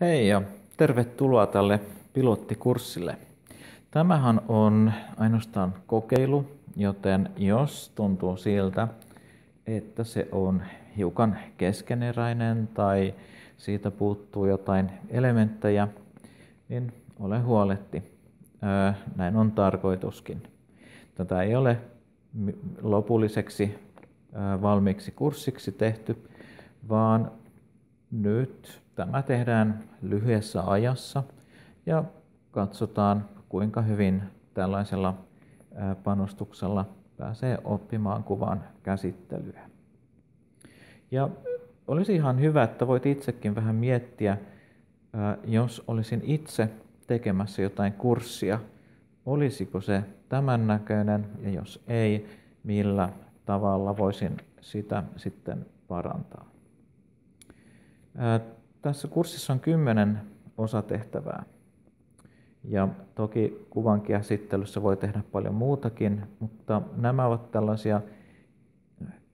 Hei ja tervetuloa tälle pilottikurssille. Tämähän on ainoastaan kokeilu, joten jos tuntuu siltä, että se on hiukan keskeneräinen tai siitä puuttuu jotain elementtejä, niin ole huoletti. Näin on tarkoituskin. Tätä ei ole lopulliseksi valmiiksi kurssiksi tehty, vaan nyt Tämä tehdään lyhyessä ajassa ja katsotaan, kuinka hyvin tällaisella panostuksella pääsee oppimaan kuvan käsittelyä. Ja olisi ihan hyvä, että voit itsekin vähän miettiä, jos olisin itse tekemässä jotain kurssia, olisiko se tämän näköinen ja jos ei, millä tavalla voisin sitä sitten parantaa tässä kurssissa on kymmenen osatehtävää. Ja toki kuvan käsittelyssä voi tehdä paljon muutakin, mutta nämä ovat tällaisia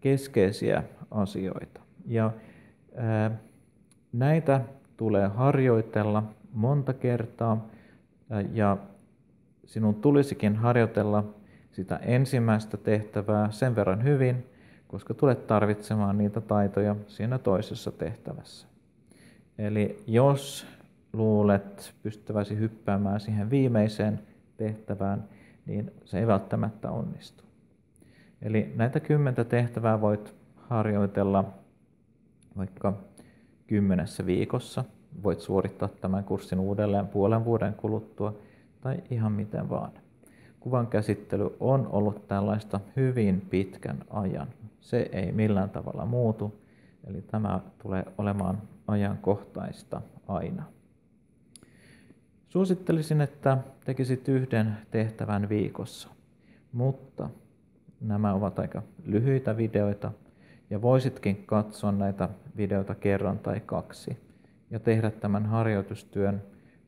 keskeisiä asioita. Ja ää, näitä tulee harjoitella monta kertaa ää, ja sinun tulisikin harjoitella sitä ensimmäistä tehtävää sen verran hyvin, koska tulet tarvitsemaan niitä taitoja siinä toisessa tehtävässä. Eli jos luulet pystyväsi hyppäämään siihen viimeiseen tehtävään, niin se ei välttämättä onnistu. Eli näitä kymmentä tehtävää voit harjoitella vaikka kymmenessä viikossa. Voit suorittaa tämän kurssin uudelleen puolen vuoden kuluttua tai ihan miten vaan. Kuvan käsittely on ollut tällaista hyvin pitkän ajan. Se ei millään tavalla muutu, eli tämä tulee olemaan ajankohtaista aina. Suosittelisin, että tekisit yhden tehtävän viikossa, mutta nämä ovat aika lyhyitä videoita ja voisitkin katsoa näitä videoita kerran tai kaksi ja tehdä tämän harjoitustyön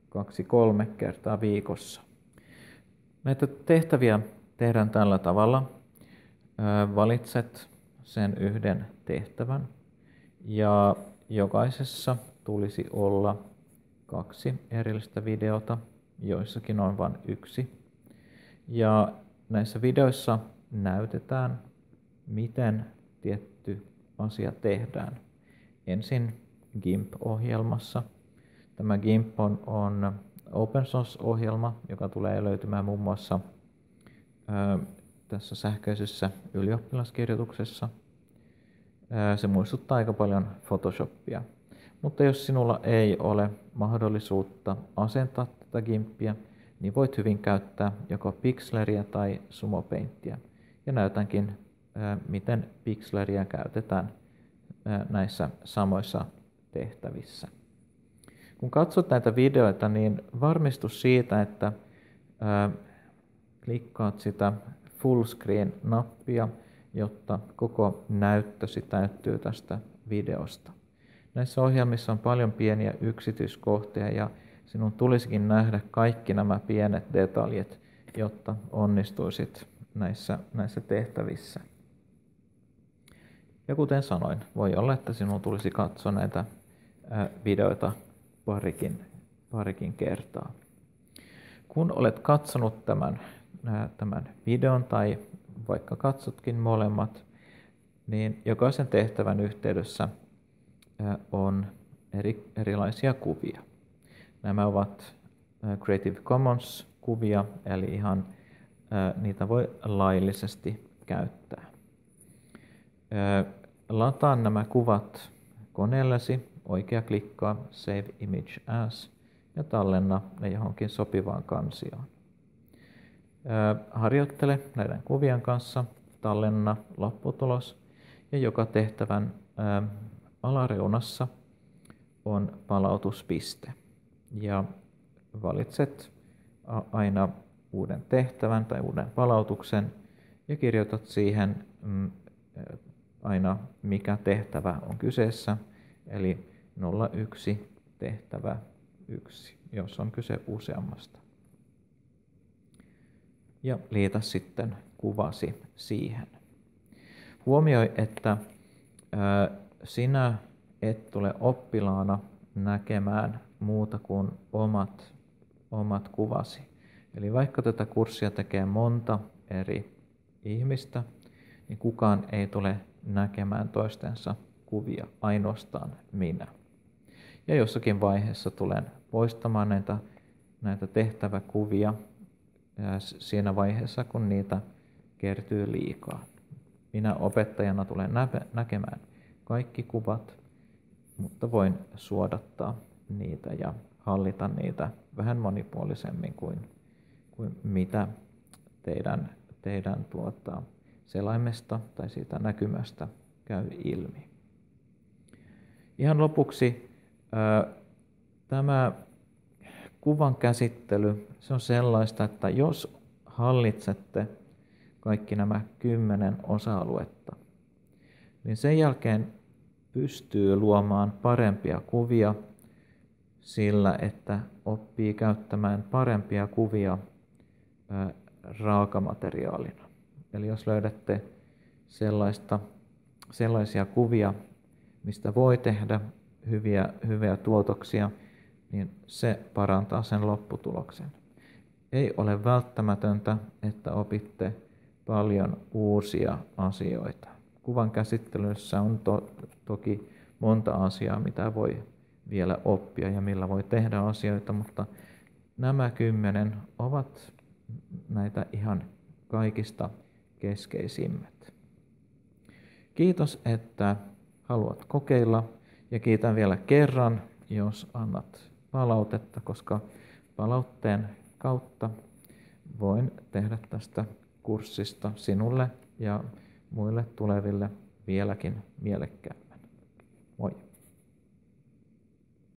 kaksi-kolme kertaa viikossa. Näitä tehtäviä tehdään tällä tavalla. Valitset sen yhden tehtävän ja Jokaisessa tulisi olla kaksi erillistä videota, joissakin on vain yksi. Ja näissä videoissa näytetään, miten tietty asia tehdään. Ensin GIMP-ohjelmassa. Tämä GIMP on, on open source-ohjelma, joka tulee löytymään muun muassa ö, tässä sähköisessä ylioppilaskirjoituksessa – se muistuttaa aika paljon Photoshopia. Mutta jos sinulla ei ole mahdollisuutta asentaa tätä gimppiä, niin voit hyvin käyttää joko Pixleria tai Sumo Paintia. Ja näytänkin, miten Pixleria käytetään näissä samoissa tehtävissä. Kun katsot näitä videoita, niin varmistu siitä, että klikkaat sitä full screen-nappia jotta koko näyttösi täyttyy tästä videosta. Näissä ohjelmissa on paljon pieniä yksityiskohtia ja sinun tulisikin nähdä kaikki nämä pienet detaljit, jotta onnistuisit näissä, näissä tehtävissä. Ja kuten sanoin, voi olla, että sinun tulisi katsoa näitä videoita parikin, parikin kertaa. Kun olet katsonut tämän, tämän videon tai vaikka katsotkin molemmat, niin jokaisen tehtävän yhteydessä on eri, erilaisia kuvia. Nämä ovat Creative Commons-kuvia, eli ihan niitä voi laillisesti käyttää. Lataa nämä kuvat koneellesi, oikea klikkaa Save Image As ja tallenna ne johonkin sopivaan kansioon. Harjoittele näiden kuvien kanssa, tallenna lopputulos ja joka tehtävän alareunassa on palautuspiste. Ja valitset aina uuden tehtävän tai uuden palautuksen ja kirjoitat siihen mm, aina mikä tehtävä on kyseessä, eli 01 tehtävä 1, jos on kyse useammasta ja liitä sitten kuvasi siihen. Huomioi, että sinä et tule oppilaana näkemään muuta kuin omat, omat kuvasi. Eli vaikka tätä kurssia tekee monta eri ihmistä, niin kukaan ei tule näkemään toistensa kuvia, ainoastaan minä. Ja jossakin vaiheessa tulen poistamaan näitä, näitä tehtäväkuvia siinä vaiheessa, kun niitä kertyy liikaa. Minä opettajana tulen näkemään kaikki kuvat, mutta voin suodattaa niitä ja hallita niitä vähän monipuolisemmin kuin, kuin mitä teidän, teidän tuota, selaimesta tai siitä näkymästä käy ilmi. Ihan lopuksi tämä kuvan käsittely, se on sellaista, että jos hallitsette kaikki nämä kymmenen osa-aluetta, niin sen jälkeen pystyy luomaan parempia kuvia sillä, että oppii käyttämään parempia kuvia raakamateriaalina. Eli jos löydätte sellaista, sellaisia kuvia, mistä voi tehdä hyviä, hyviä tuotoksia, niin se parantaa sen lopputuloksen. Ei ole välttämätöntä, että opitte paljon uusia asioita. Kuvan käsittelyssä on to- toki monta asiaa, mitä voi vielä oppia ja millä voi tehdä asioita, mutta nämä kymmenen ovat näitä ihan kaikista keskeisimmät. Kiitos, että haluat kokeilla ja kiitän vielä kerran, jos annat palautetta, koska palautteen kautta voin tehdä tästä kurssista sinulle ja muille tuleville vieläkin mielekkäämpi.